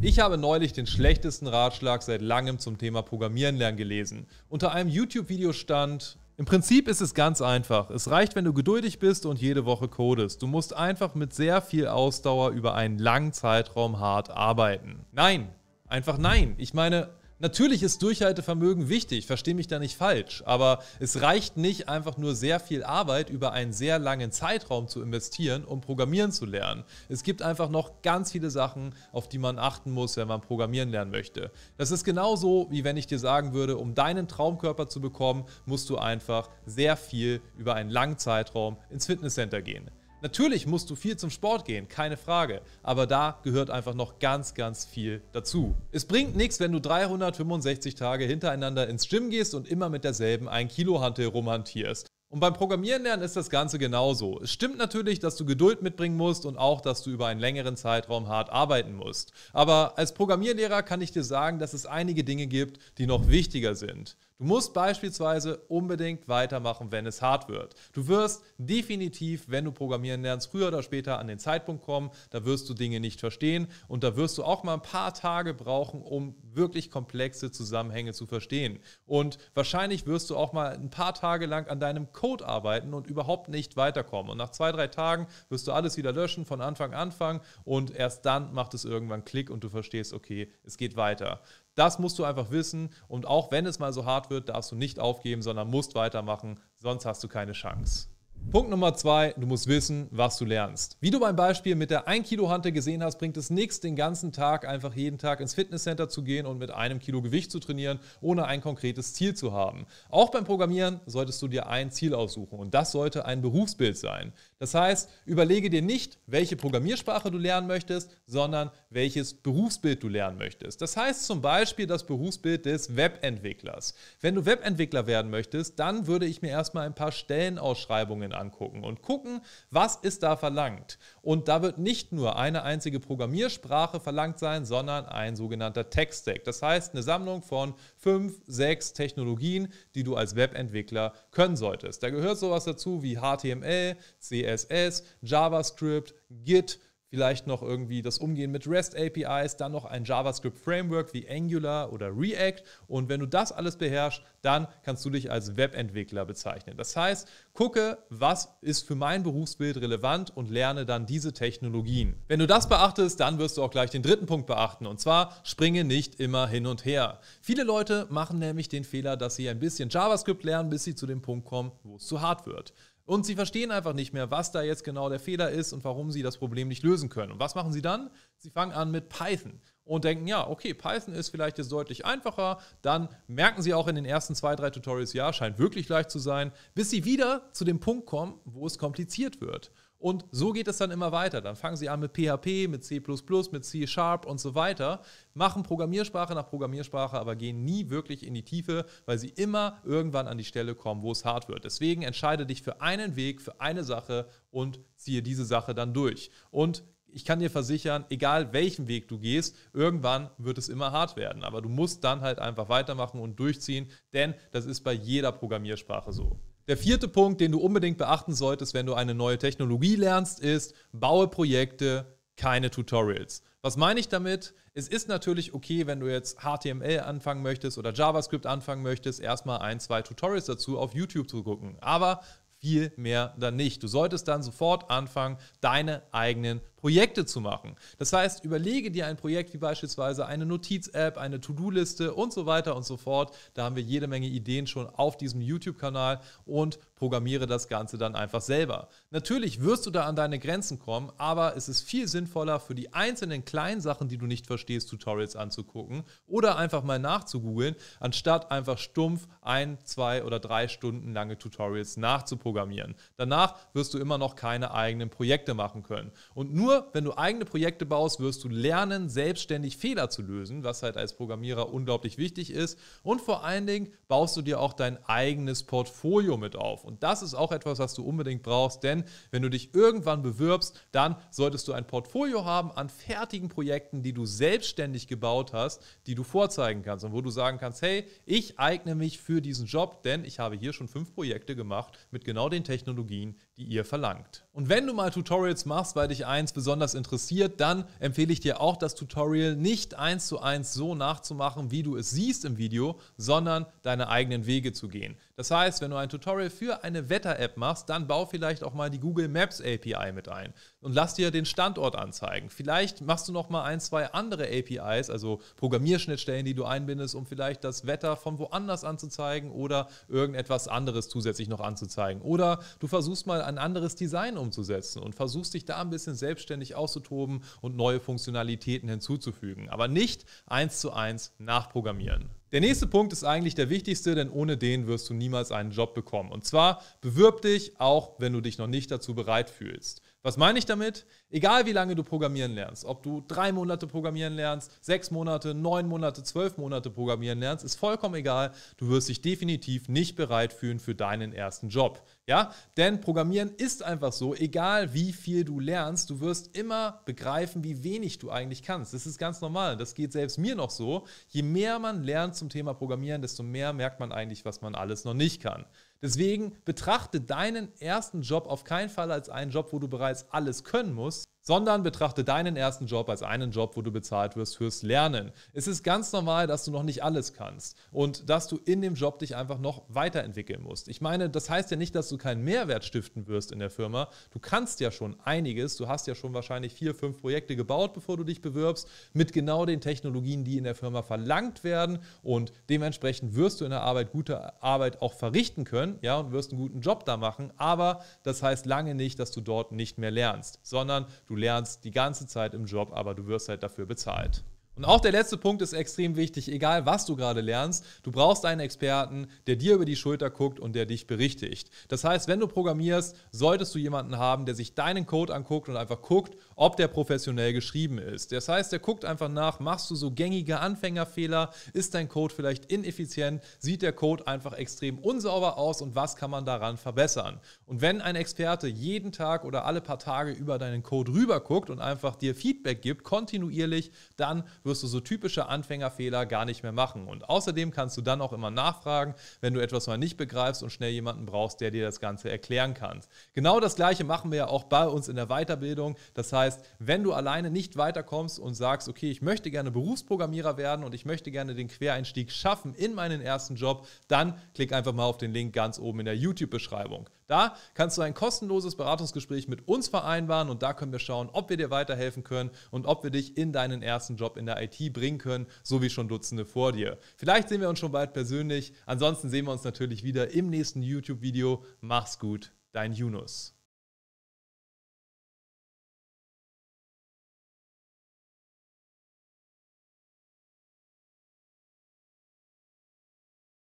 Ich habe neulich den schlechtesten Ratschlag seit langem zum Thema Programmieren lernen gelesen. Unter einem YouTube-Video stand, im Prinzip ist es ganz einfach. Es reicht, wenn du geduldig bist und jede Woche codest. Du musst einfach mit sehr viel Ausdauer über einen langen Zeitraum hart arbeiten. Nein, einfach nein. Ich meine, Natürlich ist Durchhaltevermögen wichtig, verstehe mich da nicht falsch, aber es reicht nicht einfach nur sehr viel Arbeit über einen sehr langen Zeitraum zu investieren, um programmieren zu lernen. Es gibt einfach noch ganz viele Sachen, auf die man achten muss, wenn man programmieren lernen möchte. Das ist genauso, wie wenn ich dir sagen würde, um deinen Traumkörper zu bekommen, musst du einfach sehr viel über einen langen Zeitraum ins Fitnesscenter gehen. Natürlich musst du viel zum Sport gehen, keine Frage. Aber da gehört einfach noch ganz, ganz viel dazu. Es bringt nichts, wenn du 365 Tage hintereinander ins Gym gehst und immer mit derselben 1 Kilo Hantel rumhantierst. Und beim Programmieren lernen ist das Ganze genauso. Es stimmt natürlich, dass du Geduld mitbringen musst und auch, dass du über einen längeren Zeitraum hart arbeiten musst. Aber als Programmierlehrer kann ich dir sagen, dass es einige Dinge gibt, die noch wichtiger sind. Du musst beispielsweise unbedingt weitermachen, wenn es hart wird. Du wirst definitiv, wenn du programmieren lernst, früher oder später an den Zeitpunkt kommen, da wirst du Dinge nicht verstehen und da wirst du auch mal ein paar Tage brauchen, um wirklich komplexe Zusammenhänge zu verstehen. Und wahrscheinlich wirst du auch mal ein paar Tage lang an deinem Code arbeiten und überhaupt nicht weiterkommen. Und nach zwei, drei Tagen wirst du alles wieder löschen, von Anfang an anfangen und erst dann macht es irgendwann Klick und du verstehst, okay, es geht weiter. Das musst du einfach wissen. Und auch wenn es mal so hart wird, darfst du nicht aufgeben, sondern musst weitermachen, sonst hast du keine Chance. Punkt Nummer zwei, du musst wissen, was du lernst. Wie du beim Beispiel mit der 1 Kilo Hantel gesehen hast, bringt es nichts, den ganzen Tag einfach jeden Tag ins Fitnesscenter zu gehen und mit einem Kilo Gewicht zu trainieren, ohne ein konkretes Ziel zu haben. Auch beim Programmieren solltest du dir ein Ziel aussuchen und das sollte ein Berufsbild sein. Das heißt, überlege dir nicht, welche Programmiersprache du lernen möchtest, sondern welches Berufsbild du lernen möchtest. Das heißt zum Beispiel das Berufsbild des Webentwicklers. Wenn du Webentwickler werden möchtest, dann würde ich mir erstmal ein paar Stellenausschreibungen Anwendungen angucken und gucken, was ist da verlangt. Und da wird nicht nur eine einzige Programmiersprache verlangt sein, sondern ein sogenannter Tech-Stack. Das heißt, eine Sammlung von fünf, sechs Technologien, die du als Webentwickler können solltest. Da gehört sowas dazu wie HTML, CSS, JavaScript, Git, vielleicht noch irgendwie das Umgehen mit REST APIs, dann noch ein JavaScript Framework wie Angular oder React. Und wenn du das alles beherrschst, dann kannst du dich als Webentwickler bezeichnen. Das heißt, gucke, was ist für mein Berufsbild relevant und lerne dann diese Technologien. Wenn du das beachtest, dann wirst du auch gleich den dritten Punkt beachten. Und zwar springe nicht immer hin und her. Viele Leute machen nämlich den Fehler, dass sie ein bisschen JavaScript lernen, bis sie zu dem Punkt kommen, wo es zu hart wird. Und sie verstehen einfach nicht mehr, was da jetzt genau der Fehler ist und warum sie das Problem nicht lösen können. Und was machen sie dann? Sie fangen an mit Python und denken, ja, okay, Python ist vielleicht jetzt deutlich einfacher. Dann merken sie auch in den ersten zwei, drei Tutorials, ja, scheint wirklich leicht zu sein, bis sie wieder zu dem Punkt kommen, wo es kompliziert wird. Und so geht es dann immer weiter. Dann fangen sie an mit PHP, mit C, mit C Sharp und so weiter, machen Programmiersprache nach Programmiersprache, aber gehen nie wirklich in die Tiefe, weil sie immer irgendwann an die Stelle kommen, wo es hart wird. Deswegen entscheide dich für einen Weg, für eine Sache und ziehe diese Sache dann durch. Und ich kann dir versichern, egal welchen Weg du gehst, irgendwann wird es immer hart werden. Aber du musst dann halt einfach weitermachen und durchziehen, denn das ist bei jeder Programmiersprache so. Der vierte Punkt, den du unbedingt beachten solltest, wenn du eine neue Technologie lernst, ist, baue Projekte, keine Tutorials. Was meine ich damit? Es ist natürlich okay, wenn du jetzt HTML anfangen möchtest oder JavaScript anfangen möchtest, erstmal ein, zwei Tutorials dazu auf YouTube zu gucken. Aber viel mehr dann nicht. Du solltest dann sofort anfangen, deine eigenen Projekte zu machen. Das heißt, überlege dir ein Projekt wie beispielsweise eine Notiz-App, eine To-Do-Liste und so weiter und so fort. Da haben wir jede Menge Ideen schon auf diesem YouTube-Kanal und programmiere das Ganze dann einfach selber. Natürlich wirst du da an deine Grenzen kommen, aber es ist viel sinnvoller für die einzelnen kleinen Sachen, die du nicht verstehst, Tutorials anzugucken oder einfach mal nachzugoogeln, anstatt einfach stumpf ein, zwei oder drei Stunden lange Tutorials nachzuprogrammieren. Danach wirst du immer noch keine eigenen Projekte machen können. Und nur nur wenn du eigene Projekte baust, wirst du lernen, selbstständig Fehler zu lösen, was halt als Programmierer unglaublich wichtig ist. Und vor allen Dingen baust du dir auch dein eigenes Portfolio mit auf. Und das ist auch etwas, was du unbedingt brauchst, denn wenn du dich irgendwann bewirbst, dann solltest du ein Portfolio haben an fertigen Projekten, die du selbstständig gebaut hast, die du vorzeigen kannst und wo du sagen kannst, hey, ich eigne mich für diesen Job, denn ich habe hier schon fünf Projekte gemacht mit genau den Technologien, die ihr verlangt. Und wenn du mal Tutorials machst, weil dich eins besonders interessiert, dann empfehle ich dir auch das Tutorial nicht eins zu eins so nachzumachen, wie du es siehst im Video, sondern deine eigenen Wege zu gehen. Das heißt, wenn du ein Tutorial für eine Wetter-App machst, dann bau vielleicht auch mal die Google Maps API mit ein und lass dir den Standort anzeigen. Vielleicht machst du noch mal ein, zwei andere APIs, also Programmierschnittstellen, die du einbindest, um vielleicht das Wetter von woanders anzuzeigen oder irgendetwas anderes zusätzlich noch anzuzeigen. Oder du versuchst mal ein anderes Design umzusetzen und versuchst dich da ein bisschen selbstständig auszutoben und neue Funktionalitäten hinzuzufügen. Aber nicht eins zu eins nachprogrammieren. Der nächste Punkt ist eigentlich der wichtigste, denn ohne den wirst du niemals einen Job bekommen. Und zwar bewirb dich, auch wenn du dich noch nicht dazu bereit fühlst. Was meine ich damit? Egal wie lange du programmieren lernst, ob du drei Monate programmieren lernst, sechs Monate, neun Monate, zwölf Monate programmieren lernst, ist vollkommen egal. Du wirst dich definitiv nicht bereit fühlen für deinen ersten Job. Ja, denn Programmieren ist einfach so, egal wie viel du lernst, du wirst immer begreifen, wie wenig du eigentlich kannst. Das ist ganz normal. Das geht selbst mir noch so. Je mehr man lernt zum Thema Programmieren, desto mehr merkt man eigentlich, was man alles noch nicht kann. Deswegen betrachte deinen ersten Job auf keinen Fall als einen Job, wo du bereits alles können musst, sondern betrachte deinen ersten Job als einen Job, wo du bezahlt wirst fürs Lernen. Es ist ganz normal, dass du noch nicht alles kannst und dass du in dem Job dich einfach noch weiterentwickeln musst. Ich meine, das heißt ja nicht, dass du keinen Mehrwert stiften wirst in der Firma. Du kannst ja schon einiges. Du hast ja schon wahrscheinlich vier, fünf Projekte gebaut, bevor du dich bewirbst, mit genau den Technologien, die in der Firma verlangt werden. Und dementsprechend wirst du in der Arbeit gute Arbeit auch verrichten können, ja, und wirst einen guten Job da machen. Aber das heißt lange nicht, dass du dort nicht mehr lernst, sondern du lernst die ganze Zeit im Job, aber du wirst halt dafür bezahlt. Und auch der letzte Punkt ist extrem wichtig, egal was du gerade lernst, du brauchst einen Experten, der dir über die Schulter guckt und der dich berichtigt. Das heißt, wenn du programmierst, solltest du jemanden haben, der sich deinen Code anguckt und einfach guckt, ob der professionell geschrieben ist. Das heißt, der guckt einfach nach, machst du so gängige Anfängerfehler, ist dein Code vielleicht ineffizient, sieht der Code einfach extrem unsauber aus und was kann man daran verbessern? Und wenn ein Experte jeden Tag oder alle paar Tage über deinen Code rüber guckt und einfach dir Feedback gibt, kontinuierlich, dann wirst du so typische Anfängerfehler gar nicht mehr machen. Und außerdem kannst du dann auch immer nachfragen, wenn du etwas mal nicht begreifst und schnell jemanden brauchst, der dir das Ganze erklären kann. Genau das Gleiche machen wir ja auch bei uns in der Weiterbildung. Das heißt, wenn du alleine nicht weiterkommst und sagst, okay, ich möchte gerne Berufsprogrammierer werden und ich möchte gerne den Quereinstieg schaffen in meinen ersten Job, dann klick einfach mal auf den Link ganz oben in der YouTube-Beschreibung. Da kannst du ein kostenloses Beratungsgespräch mit uns vereinbaren und da können wir schauen, ob wir dir weiterhelfen können und ob wir dich in deinen ersten Job in der IT bringen können, so wie schon Dutzende vor dir. Vielleicht sehen wir uns schon bald persönlich. Ansonsten sehen wir uns natürlich wieder im nächsten YouTube-Video. Mach's gut, dein Yunus.